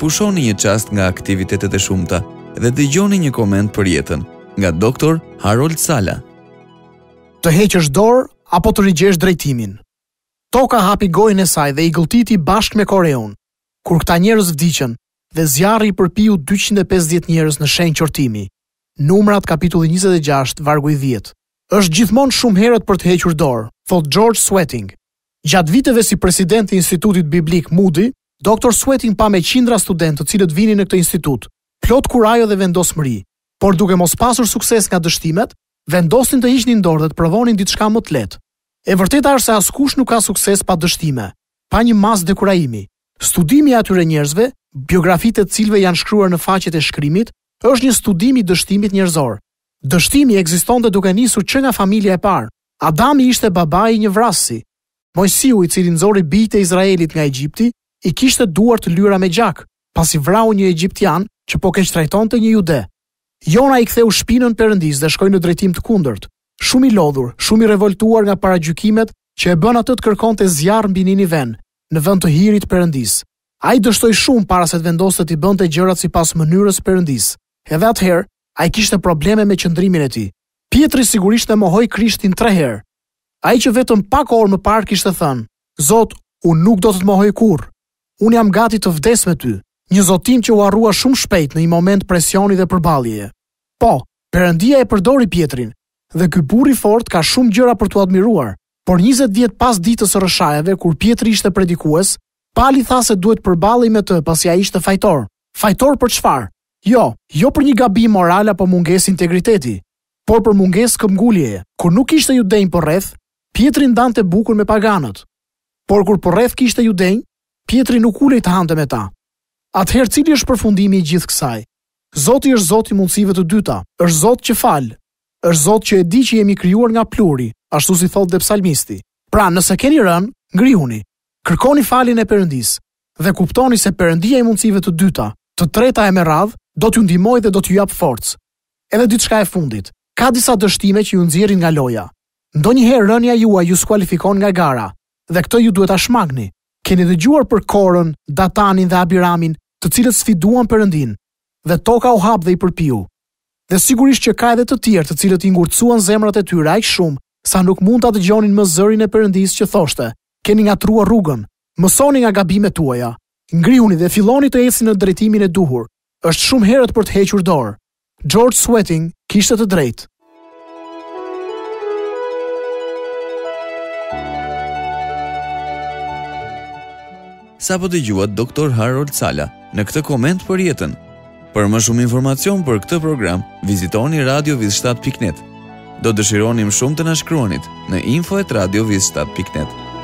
pushoni një qast nga aktivitetet e shumëta dhe dëgjoni një koment për jetën nga doktor Harold Sala. Të heqësh dorë apo të rigjesh drejtimin. Toka hapi gojën e saj dhe i gëltiti bashkë me Koreun, kur këta njerëz vdiqën dhe zjarri i përpiu 250 njerëz në shenjë qortimi. Numrat kapitulli 26 vargu i 10. Është gjithmonë shumë herët për të hequr dorë, thot George Sweating. Gjatë viteve si presidenti i Institutit Biblik Moody, Doktor Sweating pa me qindra studentë të cilët vini në këtë institut, plot kurajo dhe vendosë mëri, por duke mos pasur sukses nga dështimet, vendosin të ishtë një ndorë dhe të provonin ditë shka më të letë. E vërteta është se askush nuk ka sukses pa dështime, pa një mas dhe kuraimi. Studimi atyre njerëzve, biografit e cilve janë shkruar në facet e shkrymit, është një studimi dështimit njerëzor. Dështimi eksiston dhe duke njësur që nga familje e parë. Adami ishte babaj i një vrasi. Mojësiu i cilin zori bitë e Izraelit nga Egjipti, i kishte duar të lyra me gjak, pasi vrau një egyptian që po keq trajton të një jude. Jona i ktheu shpinën perëndis dhe shkoi në drejtim të kundërt, shumë i lodhur, shumë i revoltuar nga paragjykimet që e bën atë të kërkonte zjarr mbi Niniven, në vend të hirit perëndis. Ai dështoi shumë para se të vendoste të bënte gjërat sipas mënyrës perëndis. Edhe atëherë, ai kishte probleme me qëndrimin e tij. Pietri sigurisht e mohoi Krishtin 3 herë. Ai që vetëm pak orë më parë kishte thënë, "Zot, unë nuk do të të mohoj kurrë." unë jam gati të vdes me ty, një zotim që u arrua shumë shpejt në i moment presioni dhe përbalje. Po, përëndia e përdori pjetrin, dhe ky buri fort ka shumë gjëra për të admiruar, por 20 vjet pas ditës së rëshajave kur Pietri ishte predikues, Pali tha se duhet përballej me të pasi ai ishte fajtor. Fajtor për çfarë? Jo, jo për një gabim moral apo mungesë integriteti, por për mungesë këmgullje. Kur nuk ishte judenj po rreth, Pietri ndante bukur me paganët. Por kur po kishte judenj, Pietri nuk ulej të hante me ta. Atëherë cili është përfundimi i gjithë kësaj? Zoti është Zoti i mundësive të dyta, është Zoti që fal, është Zoti që e di që jemi krijuar nga pluri, ashtu si thotë dhe psalmisti. Pra, nëse keni rënë, ngrihuni. Kërkoni falin e Perëndis dhe kuptoni se Perëndia i mundësive të dyta, të treta e me radh, do t'ju ndihmojë dhe do t'ju jap forcë. Edhe diçka e fundit. Ka disa dështime që ju nxjerrin nga loja. Ndonjëherë rënja juaj ju skualifikon nga gara, dhe këtë ju duhet ta shmangni. Keni dhe gjuar për korën, datanin dhe abiramin të cilët sfiduan përëndin, dhe toka u hap dhe i përpiu. Dhe sigurisht që ka edhe të tjerë të cilët i ngurcuan zemrat e tyre aq shumë sa nuk mund ta dëgjonin më zërin e Perëndisë që thoshte: "Keni ngatruar rrugën, mësoni nga gabimet tuaja, ngrihuni dhe filloni të ecni në drejtimin e duhur." Është shumë herët për të hequr dorë. George Sweating kishte të drejtë. sa po të gjuat doktor Harold Sala në këtë koment për jetën. Për më shumë informacion për këtë program, vizitoni Radio 7.net. Do dëshironim shumë të na shkruani në 7.net.